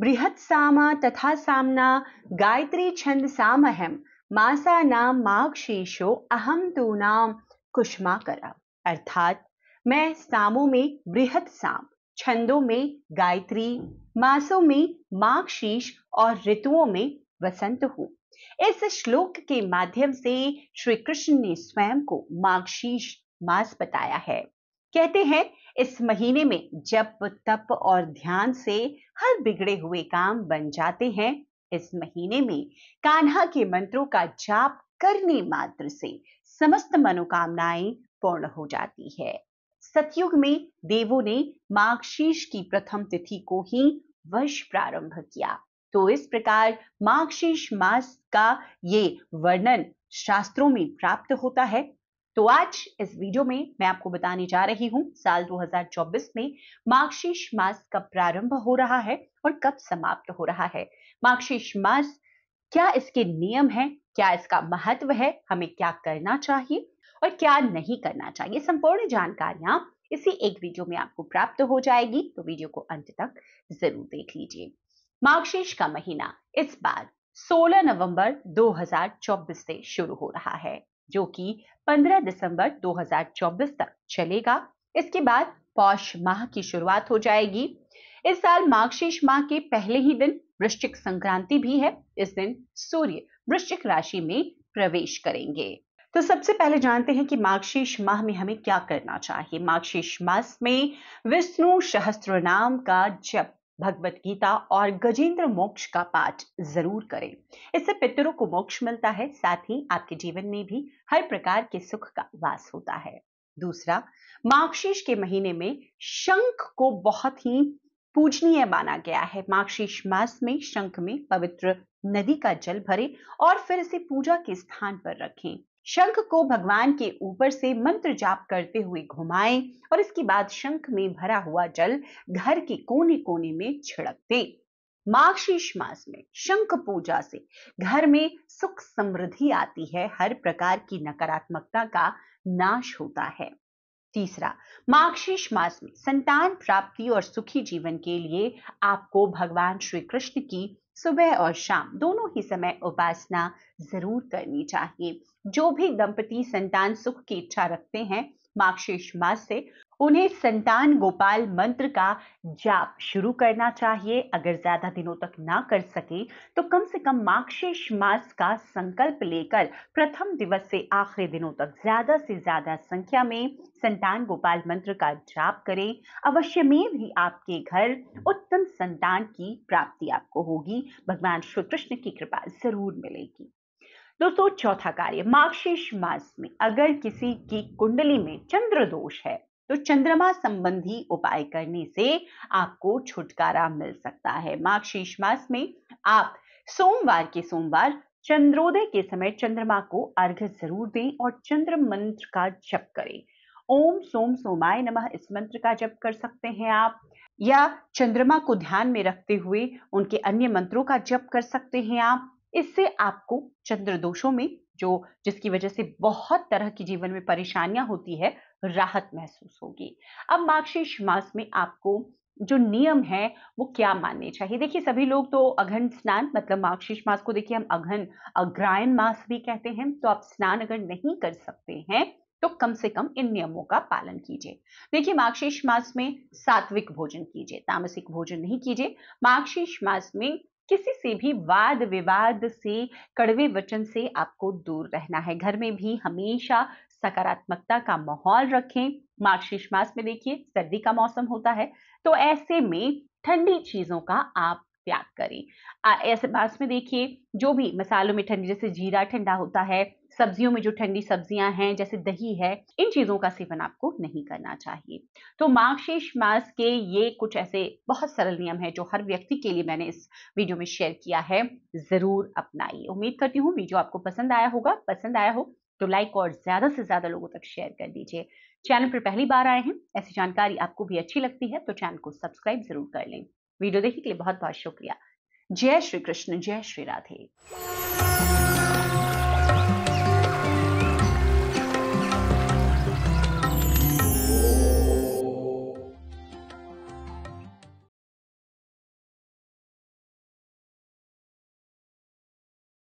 बृहत सामा तथा सामना गायत्री छंद सामहम मासा नाम माक्षेशो अहम तू नाम कुष्मा करा अर्थात मैं सामों में बृहत साम छंदों में गायत्री मासों में माक्षीष और ऋतुओं में वसंत हूँ इस श्लोक के माध्यम से श्री कृष्ण ने स्वयं को माक्षीष मास बताया है कहते हैं इस महीने में जप तप और ध्यान से हर बिगड़े हुए काम बन जाते हैं इस महीने में कान्हा के मंत्रों का जाप करने मात्र से समस्त मनोकामनाएं पूर्ण हो जाती है सतयुग में देवों ने मार्गशीर्ष की प्रथम तिथि को ही वर्ष प्रारंभ किया तो इस प्रकार मार्गशीर्ष मास का ये वर्णन शास्त्रों में प्राप्त होता है तो आज इस वीडियो में मैं आपको बताने जा रही हूं साल 2024 में मार्गशीर्ष मास कब प्रारंभ हो रहा है और कब समाप्त हो रहा है मार्गशीर्ष मास क्या इसके नियम हैं क्या इसका महत्व है हमें क्या करना चाहिए और क्या नहीं करना चाहिए संपूर्ण जानकारियां इसी एक वीडियो में आपको प्राप्त हो जाएगी तो वीडियो को अंत तक जरूर देख लीजिए मार्गशीर्ष का महीना इस बार 16 नवंबर 2024 से शुरू हो रहा है जो कि 15 दिसंबर 2024 तक चलेगा इसके बाद पौष माह की शुरुआत हो जाएगी इस साल मार्गशीर्ष माह के पहले ही दिन वृश्चिक संक्रांति भी है इस दिन सूर्य वृश्चिक राशि में प्रवेश करेंगे तो सबसे पहले जानते हैं कि मार्गशीर्ष माह में हमें क्या करना चाहिए मार्गशीर्ष मास में विष्णु सहस्त्र नाम का जप भगवत गीता और गजेंद्र मोक्ष का पाठ जरूर करें इससे पितरों को मोक्ष मिलता है साथ ही आपके जीवन में भी हर प्रकार के सुख का वास होता है दूसरा मार्गशीर्ष के महीने में शंख को बहुत ही पूजनीय माना गया है मार्गशीर्ष मास में शंख में पवित्र नदी का जल भरें और फिर इसे पूजा के स्थान पर रखें शंख को भगवान के ऊपर से मंत्र जाप करते हुए घुमाएं और इसके बाद शंख में भरा हुआ जल घर के कोने कोने में छिड़क दें माघशीष मास में शंख पूजा से घर में सुख समृद्धि आती है हर प्रकार की नकारात्मकता का नाश होता है तीसरा मार्गशीर्ष मास में संतान प्राप्ति और सुखी जीवन के लिए आपको भगवान श्री कृष्ण की सुबह और शाम दोनों ही समय उपासना जरूर करनी चाहिए जो भी दंपति संतान सुख की इच्छा रखते हैं मार्गशीर्ष मास से उन्हें संतान गोपाल मंत्र का जाप शुरू करना चाहिए अगर ज्यादा दिनों तक ना कर सके तो कम से कम माक्षेष मास का संकल्प लेकर प्रथम दिवस से आखिरी दिनों तक ज्यादा से ज्यादा संख्या में संतान गोपाल मंत्र का जाप करें अवश्य में भी आपके घर उत्तम संतान की प्राप्ति आपको होगी भगवान श्री कृष्ण की कृपा जरूर मिलेगी दोस्तों चौथा कार्य मार्गशीर्ष मास में अगर किसी की कुंडली में चंद्र दोष है तो चंद्रमा संबंधी उपाय करने से आपको छुटकारा मिल सकता है माघ मास में आप सोमवार के सोमवार चंद्रोदय के समय चंद्रमा को अर्घ्य जरूर दें और चंद्र मंत्र का जप करें ओम सोम सोमाय नमः इस मंत्र का जप कर सकते हैं आप या चंद्रमा को ध्यान में रखते हुए उनके अन्य मंत्रों का जप कर सकते हैं आप इससे आपको चंद्र दोषों में जो जिसकी वजह से बहुत तरह की जीवन में परेशानियां होती है राहत महसूस होगी अब मार्गशीर्ष मास में आपको जो नियम है वो क्या मानने चाहिए देखिए सभी लोग तो अघन स्नान मतलब मार्गशीर्ष मास को देखिए हम अघन अग्रायन मास भी कहते हैं तो आप स्नान अगर नहीं कर सकते हैं तो कम से कम इन नियमों का पालन कीजिए देखिए मार्गशीर्ष मास में सात्विक भोजन कीजिए तामसिक भोजन नहीं कीजिए मार्गशीर्ष मास में किसी से भी वाद विवाद से कड़वे वचन से आपको दूर रहना है घर में भी हमेशा सकारात्मकता का माहौल रखें मार्ग मास में देखिए सर्दी का मौसम होता है तो ऐसे में ठंडी चीजों का आप त्याग करें ऐसे मास में देखिए जो भी मसालों में ठंडी जैसे जीरा ठंडा होता है सब्जियों में जो ठंडी सब्जियां हैं जैसे दही है इन चीजों का सेवन आपको नहीं करना चाहिए तो मार्गशीर्ष मास के ये कुछ ऐसे बहुत सरल नियम है जो हर व्यक्ति के लिए मैंने इस वीडियो में शेयर किया है जरूर अपनाइए उम्मीद करती हूँ वीडियो आपको पसंद आया होगा पसंद आया हो तो लाइक और ज्यादा से ज्यादा लोगों तक शेयर कर दीजिए चैनल पर पहली बार आए हैं ऐसी जानकारी आपको भी अच्छी लगती है तो चैनल को सब्सक्राइब जरूर कर लें वीडियो देखने के लिए बहुत बहुत शुक्रिया जय श्री कृष्ण जय श्री राधे